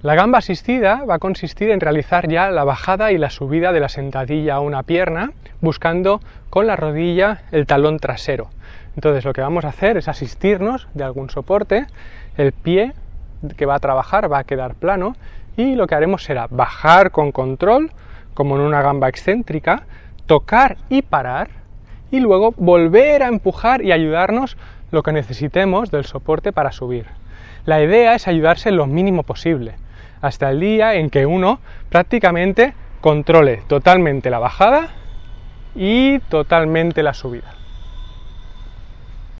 La gamba asistida va a consistir en realizar ya la bajada y la subida de la sentadilla a una pierna, buscando con la rodilla el talón trasero. Entonces lo que vamos a hacer es asistirnos de algún soporte, el pie que va a trabajar va a quedar plano y lo que haremos será bajar con control, como en una gamba excéntrica, tocar y parar y luego volver a empujar y ayudarnos lo que necesitemos del soporte para subir. La idea es ayudarse lo mínimo posible hasta el día en que uno prácticamente controle totalmente la bajada y totalmente la subida.